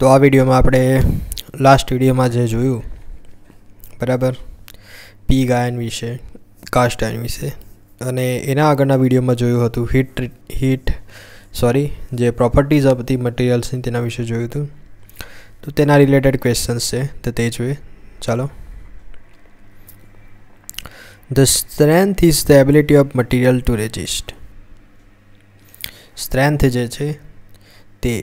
તો આ વિડીયોમાં આપણે લાસ્ટ વિડીયોમાં જે જોયું બરાબર પી ગાયન વિશે કાસ્ટ ગાયન વિશે અને એના આગળના વિડીયોમાં જોયું હતું હીટ હીટ સોરી જે પ્રોપર્ટીઝ હતી મટીરિયલ્સની તેના વિશે જોયું હતું તો તેના રિલેટેડ ક્વેશ્ચન્સ છે તો તે જોઈએ ચાલો the strength is the ability of material to resist strength જે છે તે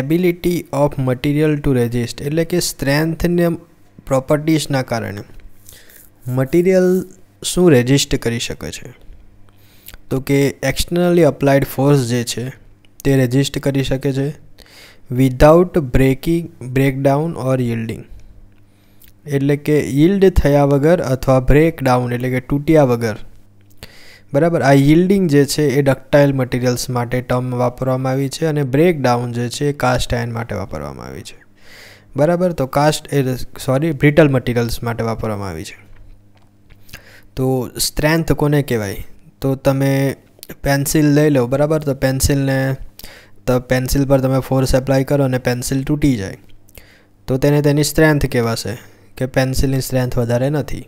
ability of material to resist એટલે કે સ્ટ્રેન્થને પ્રોપર્ટીઝના કારણે મટીરિયલ શું રેઝિસ્ટ કરી શકે છે તો કે એક્સટર્નલી અપ્લાઇડ ફોર્સ જે છે તે રેઝિસ્ટ કરી શકે છે without breaking breakdown or yielding એટલે કે યીલ્ડ થયા વગર અથવા બ્રેકડાઉન એટલે કે તૂટ્યા વગર બરાબર આ યિલ્ડિંગ જે છે એ ડક્ટાઇલ મટીરિયલ્સ માટે ટર્મ વાપરવામાં આવી છે અને બ્રેકડાઉન જે છે એ કાસ્ટ આયન માટે વાપરવામાં આવી છે બરાબર તો કાસ્ટ એ સોરી બ્રિટલ મટીરિયલ્સ માટે વાપરવામાં આવી છે તો સ્ટ્રેન્થ કોને કહેવાય તો તમે પેન્સિલ લઈ લો બરાબર તો પેન્સિલને તો પેન્સિલ પર તમે ફોર્સ એપ્લાય કરો અને પેન્સિલ તૂટી જાય તો તેને તેની સ્ટ્રેન્થ કહેવાશે કે પેન્સિલની સ્ટ્રેન્થ વધારે નથી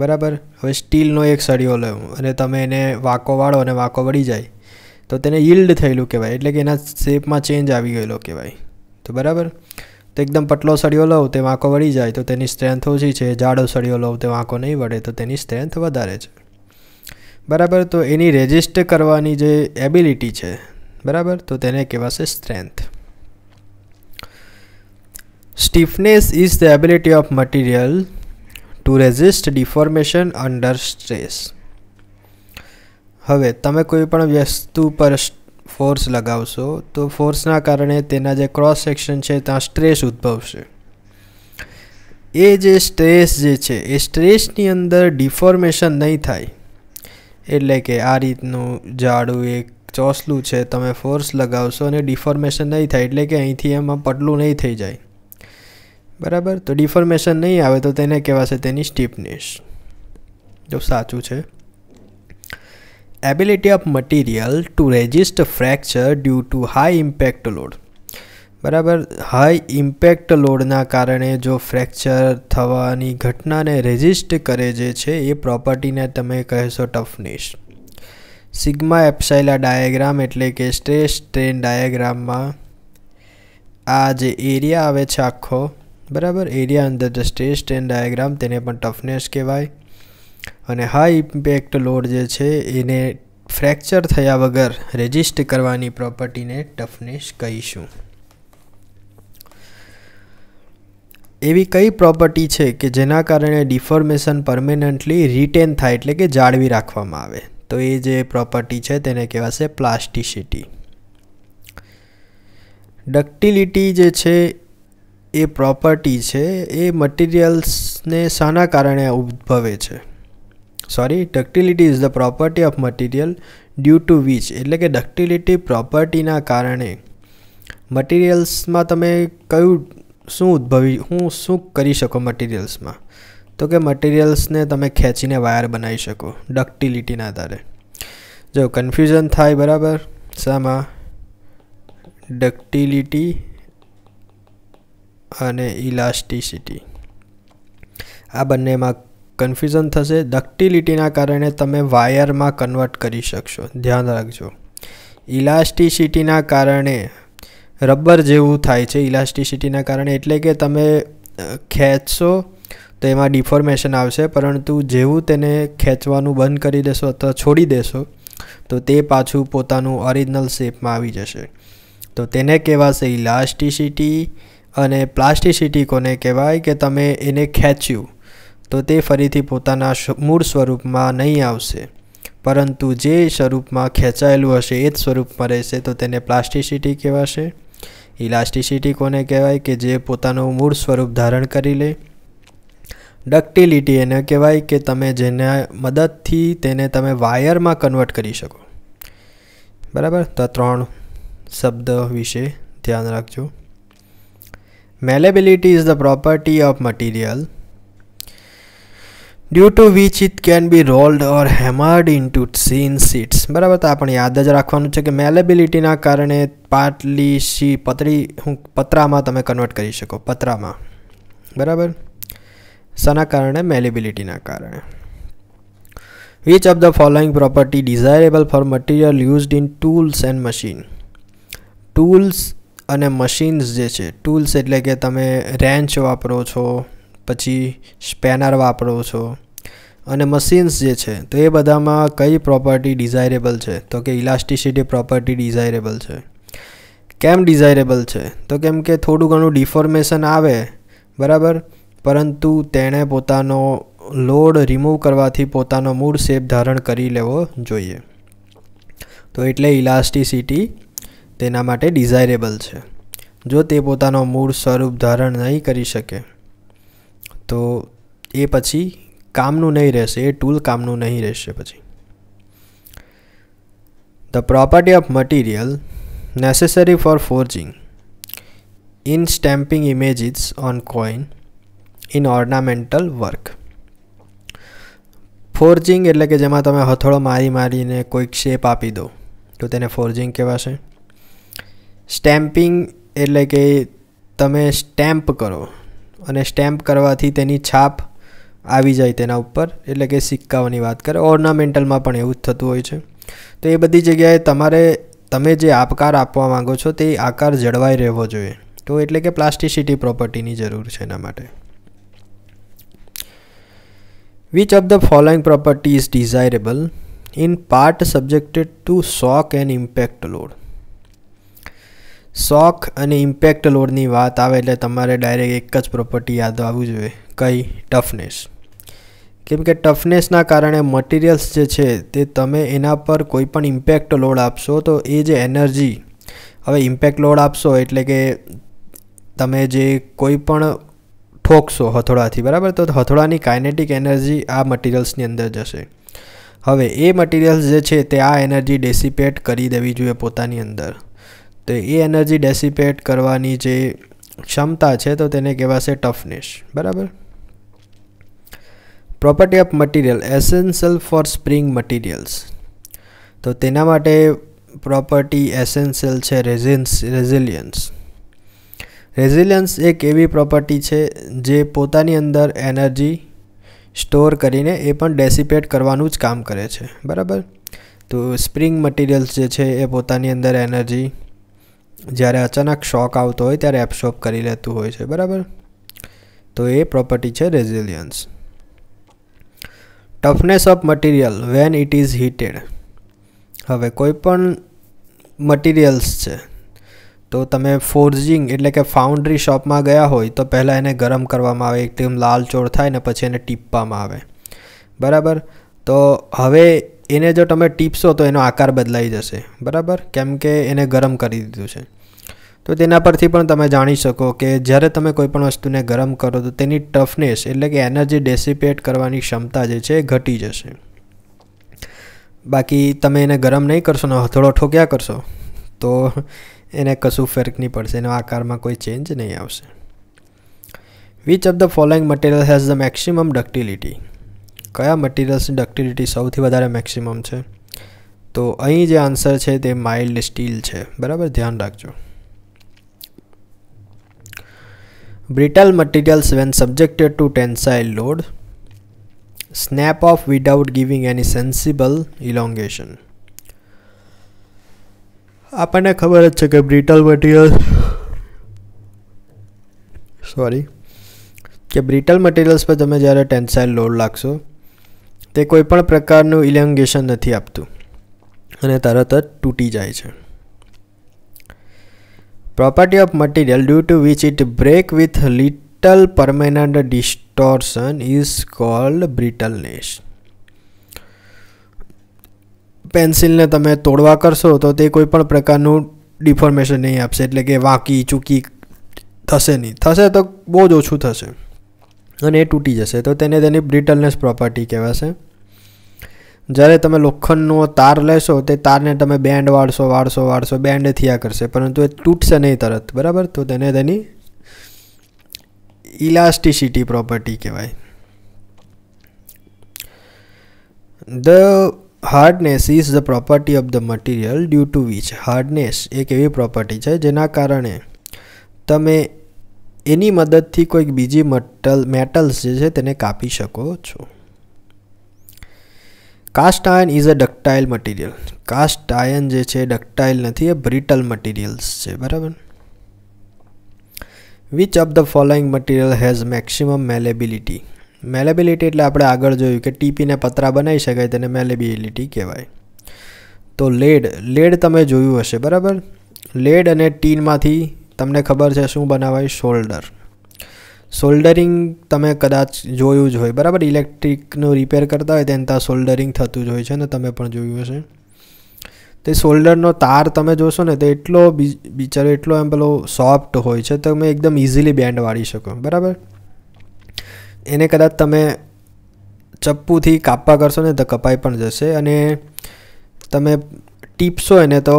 બરાબર હવે સ્ટીલનો એક સળિયો લો અને તમે એને વાંકો વાળો અને વાંકો વળી જાય તો તેને યીલ્ડ થયેલું કહેવાય એટલે કે એના શેપમાં ચેન્જ આવી ગયેલો કહેવાય તો બરાબર તો એકદમ પટલો સળિયો લઉં તે વાંકો વળી જાય તો તેની સ્ટ્રેન્થ ઓછી છે જાડો સળિયો લઉં તે વાંકો નહીં વળે તો તેની સ્ટ્રેન્થ વધારે છે બરાબર તો એની રેજિસ્ટ કરવાની જે એબિલિટી છે બરાબર તો તેને કહેવાશે strength stiffness is the ability of material to resist deformation under stress હવે તમે કોઈ પણ વસ્તુ પર ફોર્સ લગાવશો તો ફોર્સના કારણે તેના જે ક્રોસ સેક્શન છે ત્યાં સ્ટ્રેસ ઉદ્ભવશે એ જે સ્ટ્રેસ જે છે એ સ્ટ્રેસની અંદર ડિફોર્મેશન નહીં થાય એટલે કે આ રીતનું જાડું એક ચોસલું છે તમે ફોર્સ લગાવશો અને ડિફોર્મેશન નહીં થાય એટલે કે અહીંથી એમાં પટલું નહીં થઈ જાય બરાબર તો ડિફોર્મેશન નહીં આવે તો તેને કહેવાશે તેની સ્ટીપનેસ જો સાચું છે ability of material to resist fracture due to high impact load બરાબર હાઈ ઇમ્પેક્ટ લોડના કારણે જો ફ્રેક્ચર થવાની ઘટનાને રેઝિસ્ટ કરે જે છે એ પ્રોપર્ટીને તમે કહેશો ટફનેસ સિગ્મા એપ્સાઇલા ડાયાગ્રામ એટલે કે સ્ટ્રેસ સ્ટ્રેન ડાયાગ્રામમાં આ જે એરિયા આવે છે આખો બરાબર એરિયા અંદર ધ સ્ટ્રેસ સ્ટ્રેન ડાયાગ્રામ તેને પણ ટફનેસ કહેવાય અને હાઈ ઇમ્પેક્ટ લોડ જે છે એને ફ્રેક્ચર થયા વગર રેજિસ્ટ કરવાની પ્રોપર્ટીને ટફનેસ કહીશું એવી કઈ પ્રોપર્ટી છે કે જેના કારણે ડિફોર્મેશન પરમેનન્ટલી રિટેન થાય એટલે કે જાળવી રાખવામાં આવે તો એ જે પ્રોપર્ટી છે તેને કહેવાશે પ્લાસ્ટિસિટી ડક્ટિલિટી જે છે એ પ્રોપર્ટી છે એ મટીરિયલ્સને શાના કારણે ઉદ્ભવે છે sorry ductility is the property of material due to which એટલે કે ડક્ટિલિટી પ્રોપર્ટીના કારણે મટીરિયલ્સમાં તમે કયું શું ઉદ્ભવી હું શું કરી શકો મટીરિયલ્સમાં તો કે મટીરિયલ્સને તમે ખેંચીને વાયર બનાવી શકો ડક્ટિલિટીના આધારે જો કન્ફ્યુઝન થાય બરાબર શામાં ડક્ટિલિટી અને ઇલાસ્ટિસિટી આ બંનેમાં કન્ફ્યુઝન થશે ડક્ટિલિટીના કારણે તમે વાયરમાં કન્વર્ટ કરી શકશો ધ્યાન રાખજો ઇલાસ્ટિસિટીના કારણે રબર જેવું થાય છે ઇલાસ્ટિસિટીના કારણે એટલે કે તમે ખેંચશો તો એમાં ડિફોર્મેશન આવશે પરંતુ જેવું તેને ખેંચવાનું બંધ કરી દેશો અથવા છોડી દેશો તો તે પાછું પોતાનું ઓરિજિનલ શેપમાં આવી જશે તો તેને કહેવાશે ઇલાસ્ટિસિટી અને પ્લાસ્ટિસિટી કોને કહેવાય કે તમે એને ખેંચ્યું તો તે ફરીથી પોતાના મૂળ સ્વરૂપમાં નહીં આવશે પરંતુ જે સ્વરૂપમાં ખેંચાયેલું હશે એ જ સ્વરૂપમાં રહેશે તો તેને પ્લાસ્ટિસિટી કહેવાશે ઇલાસ્ટિસિટી કોને કહેવાય કે જે પોતાનું મૂળ સ્વરૂપ ધારણ કરી લે ડક્ટિલિટી એને કહેવાય કે તમે જેના મદદથી તેને તમે વાયરમાં કન્વર્ટ કરી શકો બરાબર તો ત્રણ શબ્દ વિશે ધ્યાન રાખજો Malleability is the property of material due to which it can be rolled or hammered into thin sheets બરાબર તો આપણે યાદ જ રાખવાનું છે કે મેલેબિલિટીના કારણે પાટલી સી પતરી હું પતરામાં તમે કન્વર્ટ કરી શકો પતરામાં બરાબર શાના કારણે મેલેબિલિટીના કારણે which of the following property desirable for material used in tools and machine tools અને મશીન્સ જે છે ટૂલ્સ એટલે કે તમે રેન્ચ વાપરો છો પછી સ્પેનર વાપરો છો અને મશીન્સ જે છે તો એ બધામાં કઈ પ્રોપર્ટી ડિઝાયરેબલ છે તો કે ઇલાસ્ટિસિટી પ્રોપર્ટી ડિઝાયરેબલ છે કેમ ડિઝાયરેબલ છે તો કેમ કે થોડું ઘણું ડિફોર્મેશન આવે બરાબર પરંતુ તેણે પોતાનો લોડ રિમૂવ કરવાથી પોતાનો મૂળ શેપ ધારણ કરી લેવો જોઈએ તો એટલે ઇલાસ્ટિસિટી તેના માટે ડિઝાયરેબલ છે જો તે પોતાનો મૂળ સ્વરૂપ ધારણ નહીં કરી શકે તો એ પછી કામનું નહીં રહેશે એ ટૂલ કામનું નહીં રહેશે પછી the property of material necessary for forging in stamping images on coin in ornamental work forging એટલે કે જેમાં તમે હથોડો મારી મારીને કોઈક શેપ આપી દો તો તેને ફોર્જિંગ કહેવાશે સ્ટેમ્પિંગ એટલે કે તમે સ્ટેમ્પ કરો અને સ્ટેમ્પ કરવાથી તેની છાપ આવી જાય તેના ઉપર એટલે કે સિક્કાઓની વાત કરે ઓર્નામેન્ટલમાં પણ એવું જ થતું હોય છે તો એ બધી જગ્યાએ તમારે તમે જે આકાર આપવા માગો છો તે આકાર જળવાઈ રહેવો જોઈએ તો એટલે કે પ્લાસ્ટિસિટી પ્રોપર્ટીની જરૂર છે એના માટે which of the following property is desirable in part subjected to shock and impact load shock અને ઇમ્પેક્ટ લોડની વાત આવે એટલે તમારે ડાયરેક્ટ એક જ પ્રોપર્ટી યાદ આવવું જોઈએ કઈ ટફનેસ કેમ કે ટફનેસના કારણે મટીરિયલ્સ જે છે તે તમે એના પર કોઈ પણ ઇમ્પેક્ટ લોડ આપશો તો એ જે એનર્જી હવે ઇમ્પેક્ટ લોડ આપશો એટલે કે તમે જે કોઈ પણ ઠોકશો હથોડાથી બરાબર તો હથોડાની કાઇનેટિક એનર્જી આ મટીરિયલ્સની અંદર જશે હવે એ મટીરિયલ્સ જે છે તે આ એનર્જી ડેસિપેટ કરી દેવી જોઈએ પોતાની અંદર તો એ એનર્જી ડેસિપેટ કરવાની જે ક્ષમતા છે તો તેને કહેવાશે ટફનેસ બરાબર property of material essential for spring materials તો તેના માટે પ્રોપર્ટી એસેન્શિયલ છે રેઝિન્સ રેઝિલિયન્સ રેઝિલિયન્સ એક એવી પ્રોપર્ટી છે જે પોતાની અંદર એનર્જી સ્ટોર કરીને એ પણ ડેસિપેટ કરવાનું જ કામ કરે છે બરાબર તો સ્પ્રિંગ મટીરિયલ્સ જે છે એ પોતાની અંદર એનર્જી જ્યારે અચાનક શોક આવતો હોય ત્યારે એબ્સોર્બ કરી લેતું હોય છે બરાબર તો એ પ્રોપર્ટી છે resilience toughness of material when it is heated હવે કોઈ પણ મટીરિયલ્સ છે તો તમે ફોર્જિંગ એટલે કે ફાઉન્ડ્રી શોપમાં ગયા હોય તો પહેલાં એને ગરમ કરવામાં આવે એકદમ ચોળ થાય ને પછી એને ટીપવામાં આવે બરાબર તો હવે એને જો તમે ટીપશો તો એનો આકાર બદલાઈ જશે બરાબર કેમ કે એને ગરમ કરી દીધું છે તો તેના પરથી પણ તમે જાણી શકો કે જ્યારે તમે કોઈપણ વસ્તુને ગરમ કરો તો તેની ટફનેસ એટલે કે એનર્જી ડેસિપેટ કરવાની ક્ષમતા જે છે ઘટી જશે બાકી તમે એને ગરમ નહીં કરશો ને હથોડો ઠોક્યા કરશો તો એને કશું ફેરક નહીં પડશે એના આકારમાં કોઈ ચેન્જ નહીં આવશે which of the following material has the maximum ductility કયા મટીરિયલ્સની ડક્ટિલિટી સૌથી વધારે મેક્સિમમ છે તો અહીં જે આન્સર છે તે માઇલ્ડ સ્ટીલ છે બરાબર ધ્યાન રાખજો brittle materials when subjected to tensile load snap off without giving any sensible elongation આપણને ખબર જ છે કે બ્રિટલ મટીરિયલ સોરી કે બ્રિટલ મટીરિયલ્સ પર તમે જ્યારે ટેન્સાઇલ લોડ લાગશો તે કોઈ પણ પ્રકારનું ઇલેંગેશન નથી આપતું અને તરત જ તૂટી જાય છે property of material due to which it break with little permanent distortion is called brittleness પેન્સિલને તમે તોડવા કરશો તો તે કોઈ પણ પ્રકારનું ડિફોર્મેશન નહીં આપશે એટલે કે વાંકી ચૂકી થશે નહીં થશે તો બહુ જ ઓછું થશે અને એ તૂટી જશે તો તેને તેની બ્રિટલનેસ પ્રોપર્ટી કહેવાશે જ્યારે તમે લોખંડનો તાર લેશો તે તારને તમે બેન્ડ વાળશો વાળશો વાળશો બેન્ડ થયા કરશે પરંતુ એ તૂટશે નહીં તરત બરાબર તો તેને તેની ઇલાસ્ટિસિટી પ્રોપર્ટી કહેવાય the hardness is the property of the material due to which hardness એક એવી પ્રોપર્ટી છે જેના કારણે તમે એની મદદથી કોઈક બીજી મટલ મેટલ્સ જે છે તેને કાપી શકો છો cast iron is a ductile material cast iron જે છે ડક્ટાઇલ નથી એ બ્રિટલ મટીરિયલ્સ છે બરાબર which of the following material has maximum malleability malleability એટલે આપણે આગળ જોયું કે ટીપીને પતરા બનાવી શકાય તેને મેલેબિલિટી કહેવાય તો લેડ લેડ તમે જોયું હશે બરાબર લેડ અને ટીનમાંથી તમને ખબર છે શું બનાવાય શોલ્ડર સોલ્ડરિંગ તમે કદાચ જોયું જ હોય બરાબર ઇલેક્ટ્રિકનું રિપેર કરતા હોય તેને ત્યાં સોલ્ડરિંગ થતું જ હોય છે ને તમે પણ જોયું હશે તે સોલ્ડરનો તાર તમે જોશો ને તો એટલો બિચારો એટલો એમ પેલો સોફ્ટ હોય છે તમે એકદમ ઇઝીલી બેન્ડ વાળી શકો બરાબર એને કદાચ તમે ચપ્પુથી કાપવા કરશો ને તો કપાઈ પણ જશે અને તમે ટીપશો એને તો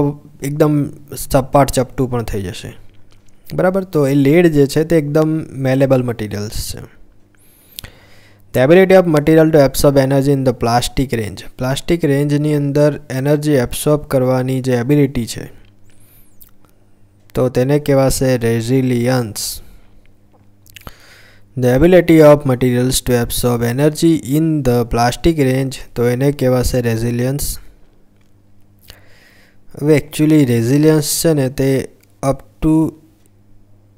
એકદમ સપાટ ચપટું પણ થઈ જશે બરાબર તો એ લેડ જે છે તે એકદમ મેલેબલ મટીરિયલ્સ છે the ability of material to absorb energy in the plastic range plastic રેન્જની અંદર એનર્જી એબ્સોર્બ કરવાની જે એબિલિટી છે તો તેને કહેવાશે resilience the ability of materials to absorb energy in the plastic range તો એને કહેવાશે રેઝિલિયન્સ હવે એકચ્યુઅલી રેઝિલિયન્સ છે ને તે અપ ટુ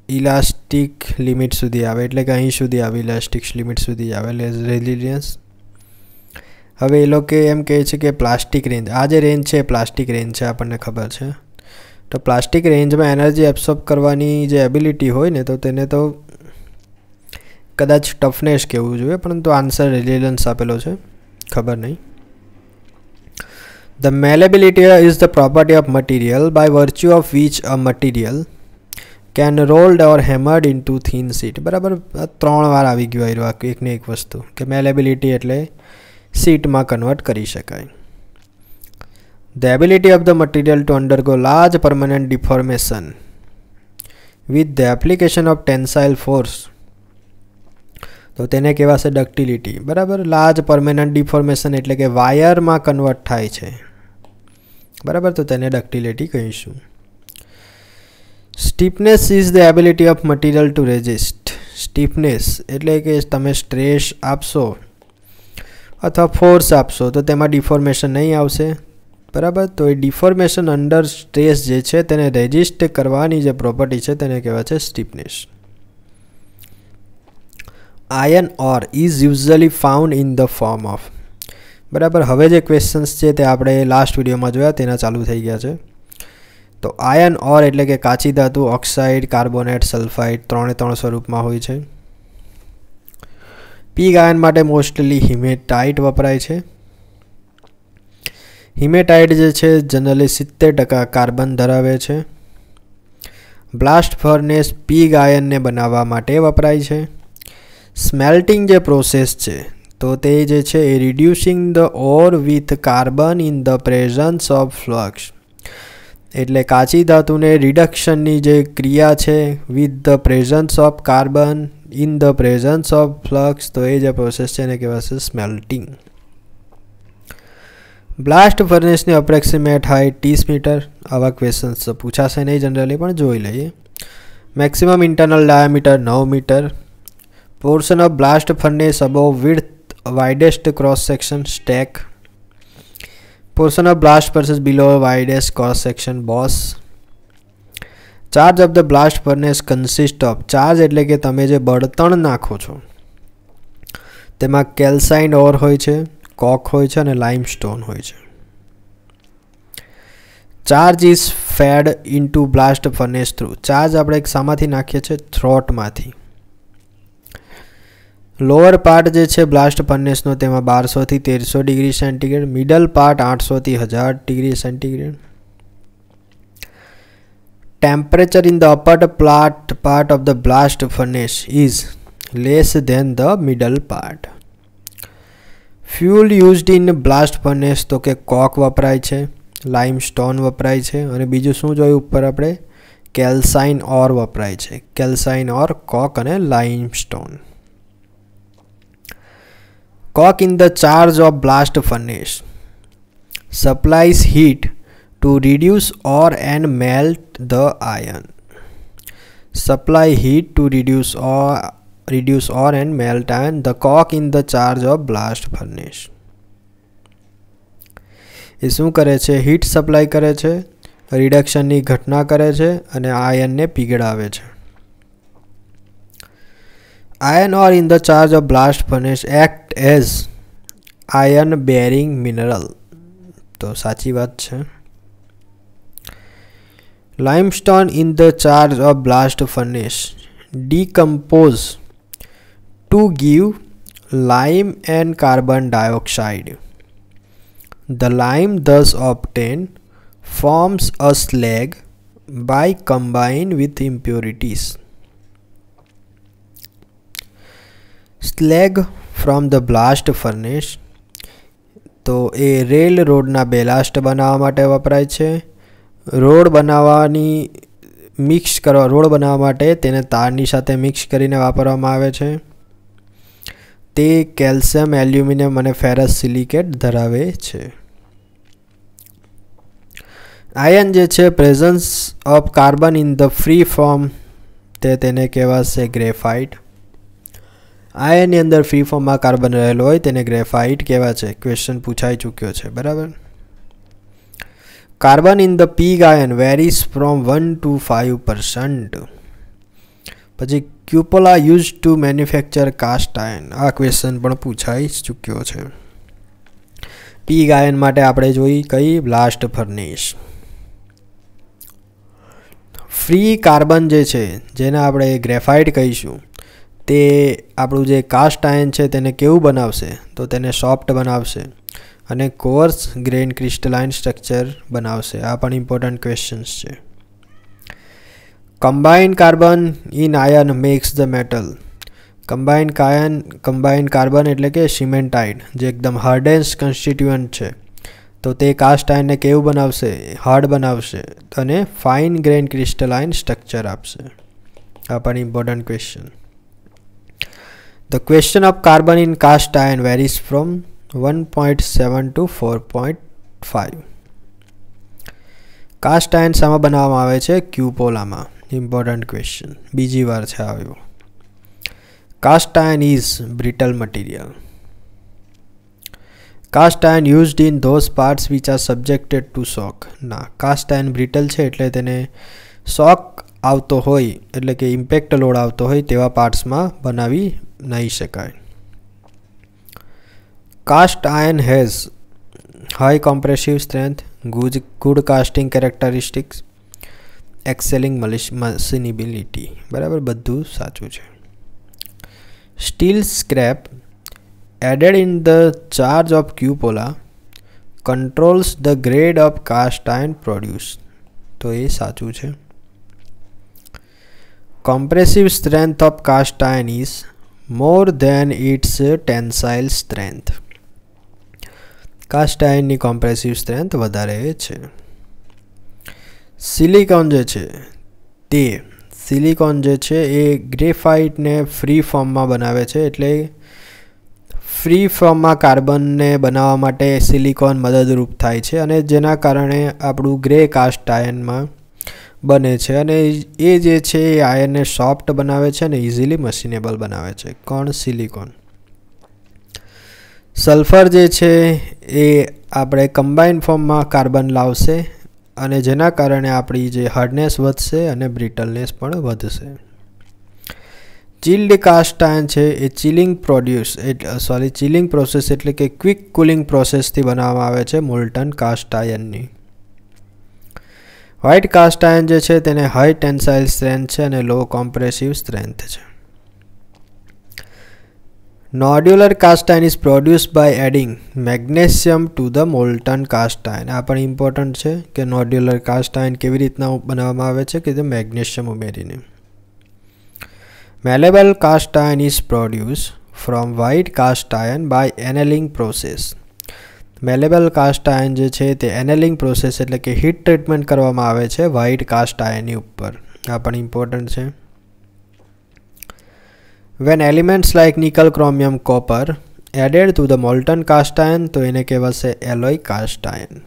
ઇલાસ્ટિક લિમિટ સુધી આવે એટલે કે અહીં સુધી આવે ઇલાસ્ટિક લિમિટ સુધી આવે એટલે રેઝિલિયન્સ હવે એ લોકો એમ કહે છે કે પ્લાસ્ટિક રેન્જ આ જે રેન્જ છે પ્લાસ્ટિક રેન્જ છે આપણને ખબર છે તો પ્લાસ્ટિક રેન્જમાં એનર્જી એબ્સોર્બ કરવાની જે એબિલિટી હોય ને તો તેને તો કદાચ ટફનેસ કહેવું જોઈએ પરંતુ આન્સર રિલેલન્સ આપેલો છે ખબર નહીં the malleability is the property of material by virtue of which a material can rolled or hammered into thin sheet બરાબર ત્રણ વાર આવી ગયું આયરો આ એકને એક વસ્તુ કે મેલેબિલિટી એટલે સીટમાં કન્વર્ટ કરી શકાય the ability of the material to undergo large permanent deformation with the application of tensile force તો તેને કહેવાશે ડક્ટિલિટી બરાબર લાર્જ પરમેનન્ટ ડિફોર્મેશન એટલે કે વાયરમાં કન્વર્ટ થાય છે બરાબર તો તેને ડક્ટિલિટી કહીશું stiffness is the ability of material to resist stiffness એટલે કે તમે સ્ટ્રેસ આપશો અથવા ફોર્સ આપશો તો તેમાં ડિફોર્મેશન નહીં આવશે બરાબર તો એ ડિફોર્મેશન અંડર સ્ટ્રેસ જે છે તેને રેઝિસ્ટ કરવાની જે પ્રોપર્ટી છે તેને કહેવાય છે stiffness iron ore is usually found in the form of બરાબર હવે જે ક્વેશ્ચન્સ છે તે આપણે લાસ્ટ વિડીયોમાં જોયા તેના ચાલુ થઈ ગયા છે તો આયર્ન ઓર એટલે કે કાચી ધાતુ ઓક્સાઇડ કાર્બોનેટ સલ્ફાઇડ ત્રણે ત્રણ સ્વરૂપમાં હોય છે પીગ આયન માટે મોસ્ટલી હિમેટાઇટ વપરાય છે હિમેટાઇટ જે છે જનરલી સિત્તેર ટકા કાર્બન ધરાવે છે બ્લાસ્ટ ફર્નેસ પીગ આયનને બનાવવા માટે વપરાય છે સ્મેલ્ટિંગ જે પ્રોસેસ છે તો તે જે છે એ reducing the ore with carbon in the presence of flux એટલે કાચી ધાતુને રિડક્શનની જે ક્રિયા છે with the presence of carbon in the presence of flux તો એ જે પ્રોસેસ છે એને કહેવાશે સ્મેલ્ટિંગ બ્લાસ્ટ ફર્નેસની અપ્રોક્સિમેટ હાઈ ત્રીસ મીટર આવા ક્વેશ્ચન્સ પૂછાશે નહીં જનરલી પણ જોઈ લઈએ મેક્સિમમ ઇન્ટરનલ ડાયામીટર નવ metre portion of blast furnace above width widest cross section stack portion of blast furnace below widest cross section boss charge of the blast furnace consist of charge એટલે કે તમે જે બળતણ નાખો છો તેમાં કેલ્સાઇન ઓર હોય છે કોક હોય છે અને લાઇમસ્ટોન હોય છે charge is fed into blast furnace through charge આપણે એક સામાથી નાખીએ છીએ થ્રોટમાંથી લોઅર પાર્ટ જે છે બ્લાસ્ટ ફર્નેસનો તેમાં બારસોથી તેરસો ડિગ્રી સેન્ટીગ્રેડ મિડલ પાર્ટ આઠસોથી હજાર degree centigrade temperature in the upper plat part of the blast furnace is less than the middle part fuel used in blast furnace તો કે કોક વપરાય છે લાઇમ સ્ટોન વપરાય છે અને બીજું શું જોયું ઉપર આપણે કેલ્સાઇન ઓર વપરાય છે કેલ્સાઇન ઓર કોક અને limestone Cock in the charge of blast furnace supplies heat to reduce or and melt the iron. Supply heat to reduce or reduce or and melt iron. The cock in the charge of blast furnace. એ શું કરે છે heat supply કરે છે રિડક્શનની ઘટના કરે છે અને આયનને પીગળાવે છે Iron ore in the charge of blast furnace act as iron bearing mineral તો साची बात છે Limestone in the charge of blast furnace decompose to give lime and carbon dioxide. The lime thus obtained forms a slag by combining with impurities. Slag from the blast furnace તો એ rail રોડના ballast બનાવવા માટે વપરાય છે road બનાવવાની mix કરવા road બનાવવા માટે તેને તારની સાથે મિક્સ કરીને વાપરવામાં આવે છે તે કેલ્શિયમ એલ્યુમિનિયમ અને ફેરસ સિલિકેટ ધરાવે છે આયન જે છે presence of carbon in the free form તે તેને કહેવાશે ગ્રેફાઇટ આયનની અંદર ફ્રી ફોર્મમાં કાર્બન રહેલો હોય તેને ગ્રેફાઇટ કહેવાય છે ક્વેશ્ચન પૂછાઈ ચૂક્યો છે બરાબર carbon in the pig iron varies from one two five percent પછી cupola use to manufacture cast iron આ ક્વેશ્ચન પણ પૂછાઈ ચૂક્યો છે પી ગાયન માટે આપણે જોઈ કઈ બ્લાસ્ટ ફર્નિશ ફ્રી કાર્બન જે છે જેને આપણે ગ્રેફાઇટ કહીશું તે આપણું જે કાસ્ટ આયન છે તેને કેવું બનાવશે તો તેને સોફ્ટ બનાવશે અને કોર્સ ગ્રેન ક્રિસ્ટલાઇન સ્ટ્રક્ચર બનાવશે આ પણ ઇમ્પોર્ટન્ટ ક્વેશ્ચન્સ છે combine carbon in iron makes the metal combine કાયન કમ્બાઇન કાર્બન એટલે કે સિમેન્ટાઇડ જે એકદમ હાર્ડેન્સ કન્સ્ટિટ્યુઅન્ટ છે તો તે કાસ્ટ આયનને કેવું બનાવશે હાર્ડ બનાવશે અને ફાઇન ગ્રેન ક્રિસ્ટલાઇન સ્ટ્રક્ચર આપશે આ પણ important question The question of carbon in cast iron varies from 1.7 to 4.5. Cast iron શામાં બનાવવામાં આવે છે ક્યુપોલામાં ઇમ્પોર્ટન્ટ ક્વેશ્ચન બીજી વાર છે આવ્યો cast iron is brittle material cast iron used in those parts which are subjected to shock ના cast ion brittle છે એટલે તેને શોક આવતો હોય એટલે કે ઇમ્પેક્ટ લોડ આવતો હોય તેવા પાર્ટ્સમાં બનાવી नहीं सकें cast iron has high compressive strength गुज good casting characteristics excelling machinability बराबर बधु साचू steel scrap added in the charge of cupola controls the grade of cast iron produce तो ये साचू है compressive strength of cast iron is more than its tensile strength cast આયર્નની compressive strength વધારે છે સિલિકોન જે છે તે સિલિકોન જે છે એ ગ્રેફાઇટને ફ્રી ફોર્મમાં બનાવે છે એટલે ફ્રી ફોર્મમાં કાર્બનને બનાવવા માટે સિલિકોન મદદરૂપ થાય છે અને જેના કારણે આપણું ગ્રે કાસ્ટ આયર્નમાં બને છે અને એ જે છે એ આયર્નને સોફ્ટ બનાવે છે અને ઇઝીલી મશીનેબલ બનાવે છે કોણ સિલિકોન સલ્ફર જે છે એ આપણે કમ્બાઇન ફોર્મમાં કાર્બન લાવશે અને જેના કારણે આપણી જે હાર્ડનેસ વધશે અને બ્રિટલનેસ પણ વધશે ચિલ્ડ કાસ્ટ આયન છે એ ચિલિંગ પ્રોડ્યુસ એટલે સોરી ચિલિંગ પ્રોસેસ એટલે કે ક્વિક કુલિંગ પ્રોસેસથી બનાવવામાં આવે છે મોલ્ટન કાસ્ટ આયનની વ્હાઇટ કાસ્ટ આયન જે છે તેને હાઈ ટેન્સાઇલ સ્ટ્રેન્થ છે અને લો કોમ્પ્રેસિવ સ્ટ્રેન્થ છે nodular cast iron is produce by adding magnesium to the molten cast iron આ પણ ઇમ્પોર્ટન્ટ છે કે નોડ્યુલર કાસ્ટ આયન કેવી રીતના બનાવવામાં આવે છે કે તે મેગ્નેશિયમ ઉમેરીને malleable cast iron is produce from white cast iron by annealing process malleable cast iron જે છે તે એનેલિંગ પ્રોસેસ એટલે કે હીટ ટ્રીટમેન્ટ કરવામાં આવે છે વ્હાઇટ કાસ્ટ આયનની ઉપર આ પણ ઇમ્પોર્ટન્ટ છે when elements like nickel chromium copper added to the molten cast iron તો એને કહેવાશે alloy cast iron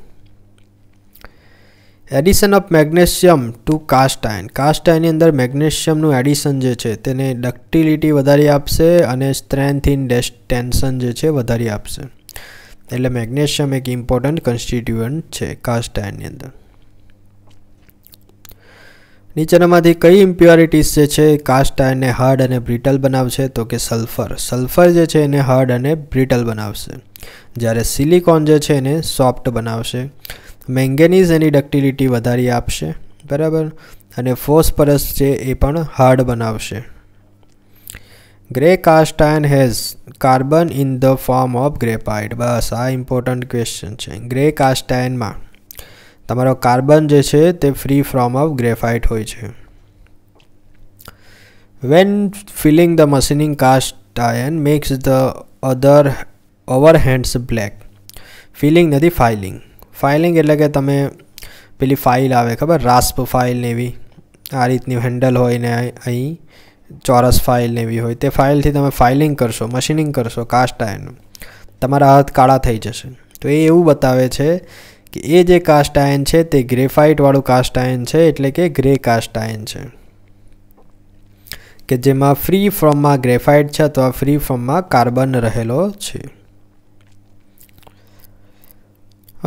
addition of magnesium to cast iron cast આયનની અંદર મેગ્નેશિયમનું એડિશન જે છે તેને ડક્ટિલિટી વધારી આપશે અને સ્ટ્રેન્થ ઇન ટેન્શન જે છે વધારી આપશે એટલે મેગ્નેશિયમ એક ઇમ્પોર્ટન્ટ કન્સ્ટિટ્યુઅન્ટ છે કાસ્ટ આયનની અંદર નીચેનામાંથી કઈ ઇમ્પ્યોરિટીઝ જે છે કાસ્ટ આયનને હાર્ડ અને બ્રિટલ બનાવશે તો કે સલ્ફર સલ્ફર જે છે એને હાર્ડ અને બ્રિટલ બનાવશે જ્યારે સિલિકોન જે છે એને સોફ્ટ બનાવશે મેંગેનીઝ એની ડક્ટિલિટી વધારી આપશે બરાબર અને ફોસ્ફરસ છે એ પણ હાર્ડ બનાવશે grey cast has carbon in the form of graphite બસ આ ઇમ્પોર્ટન્ટ ક્વેશ્ચન છે ગ્રે કાસ્ટ તમારો કાર્બન જે છે તે ફ્રી ફ્રોમ ઓફ ગ્રેફાઇટ હોય છે when filling the machining cast iron makes the other over hands black filling નથી ફાઇલિંગ ફાઇલિંગ એટલે કે તમે પેલી ફાઇલ આવે ખબર રાસ્પ ફાઇલ ને એવી આ રીતની હેન્ડલ હોય ને અહીં ચોરસ ફાઇલ એવી હોય તે ફાઇલથી તમે ફાઇલિંગ કરશો મશીનિંગ કરશો કાસ્ટ આયનનું તમારા હાથ કાળા થઈ જશે તો એ એવું બતાવે છે કે એ જે કાસ્ટ આયર્ન છે તે ગ્રેફાઇટવાળું કાસ્ટ આયન છે એટલે કે ગ્રે કાસ્ટ આયન છે કે જેમાં ફ્રી ફોર્મમાં ગ્રેફાઇટ છે અથવા ફ્રી ફોર્મમાં કાર્બન રહેલો છે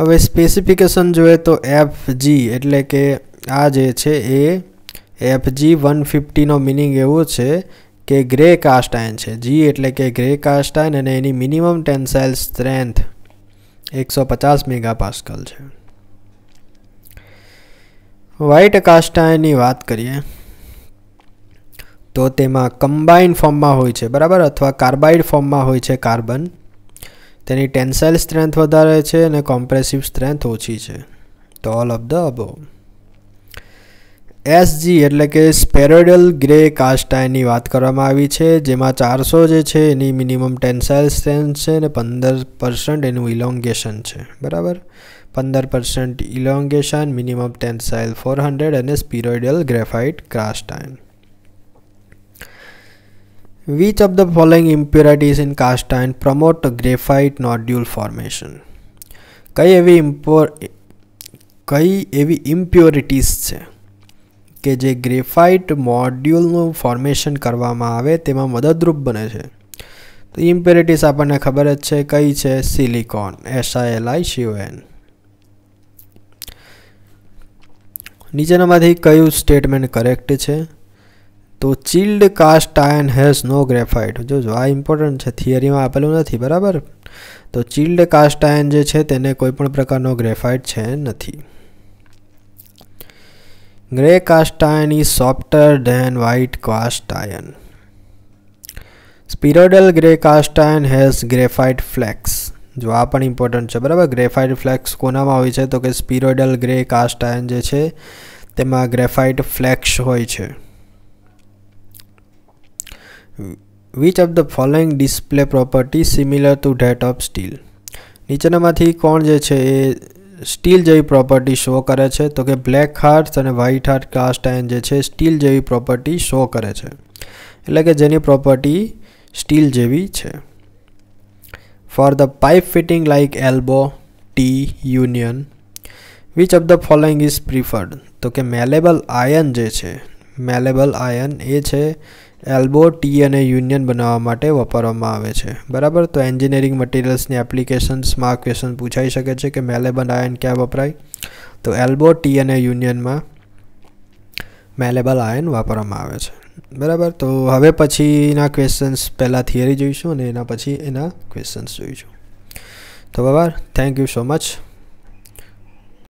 હવે સ્પેસિફિકેશન જોઈએ તો એફ જી એટલે કે આ જે છે એ એફજી વન ફિફ્ટીનો મિનિંગ એવો છે કે ગ્રે કાસ્ટ આયન છે જી એટલે કે ગ્રે કાસ્ટ આયન અને એની મિનિમમ ટેન્સાઇલ સ્ટ્રેન્થ એકસો પચાસ મેગા પાસ્કલ છે વ્હાઇટ કાસ્ટ આયનની વાત કરીએ તો તેમાં કમ્બાઇન ફોર્મમાં હોય છે બરાબર અથવા કાર્બાઇડ ફોર્મમાં હોય છે કાર્બન તેની ટેન્સાઇલ સ્ટ્રેન્થ વધારે છે અને કોમ્પ્રેસિવ સ્ટ્રેન્થ ઓછી છે તો all of the above S G એટલે કે સ્પેરોડલ ગ્રે કાસ્ટાઇનની વાત કરવામાં આવી છે જેમાં ચારસો જે છે એની મિનિમમ ટેન્સાઇલ સ્ટ્રેન્થ છે અને પંદર પર્સન્ટ એનું ઇલોંગેશન છે બરાબર પંદર percent elongation minimum tensile four hundred અને spheroidal graphite cast which of the following impurities in cast iron promote graphite nodule formation કઈ એવી ઇમ્પોર કઈ એવી ઇમ્પ્યોરિટીઝ છે કે જે ગ્રેફાઇટ મોડ્યુલનું ફોર્મેશન કરવામાં આવે તેમાં મદદરૂપ બને છે તો ઇમ્પ્યોરિટીઝ આપણને ખબર જ છે કઈ છે સિલિકોન એસઆઈએલઆઈ શિવેન નીચેનામાંથી કયું સ્ટેટમેન્ટ કરેક્ટ છે તો chilled cast iron has no graphite જોજો આ ઇમ્પોર્ટન્ટ છે થિયરીમાં આપેલું નથી બરાબર તો ચિલ્ડ કાસ્ટ આયન જે છે તેને કોઈપણ પ્રકારનો ગ્રેફાઇટ છે નથી grey cast iron is softer than white cast iron. Spheroidal grey cast iron has graphite flakes જો આ પણ ઇમ્પોર્ટન્ટ છે બરાબર ગ્રેફાઇટ ફ્લેક્સ કોનામાં હોય છે તો કે સ્પિરોડલ ગ્રે કાસ્ટ આયર્ન જે છે તેમાં ગ્રેફાઇટ ફ્લેક્સ હોય છે which of the following display property similar to that of steel નીચેનામાંથી કોણ જે છે એ સ્ટીલ જેવી પ્રોપર્ટી શો કરે છે તો કે બ્લેક હાર્ટ્સ અને વ્હાઇટ હાર્ટ કાસ્ટ આયન જે છે સ્ટીલ જેવી પ્રોપર્ટી શો કરે છે એટલે કે જેની પ્રોપર્ટી સ્ટીલ જેવી છે for the pipe fitting like elbow tee union which of the following is preferred તો કે મેલેબલ આયન જે છે મેલેબલ આયન એ છે એલ્બો ટી અને યુનિયન બનાવવા માટે વાપરવામાં આવે છે બરાબર તો એન્જિનિયરિંગ મટીરિયલ્સની એપ્લિકેશન્સમાં ક્વેશ્ચન પૂછાઈ શકે છે કે મેલેબલ આયન ક્યાં વપરાય તો એલ્બો ટી અને યુનિયનમાં મેલેબલ આયન વાપરવામાં આવે છે બરાબર તો હવે પછીના ક્વેશ્ચન્સ પહેલાં થિયરી જોઈશું અને એના પછી એના ક્વેશ્ચન્સ જોઈશું તો બરાબર થેન્ક યુ સો મચ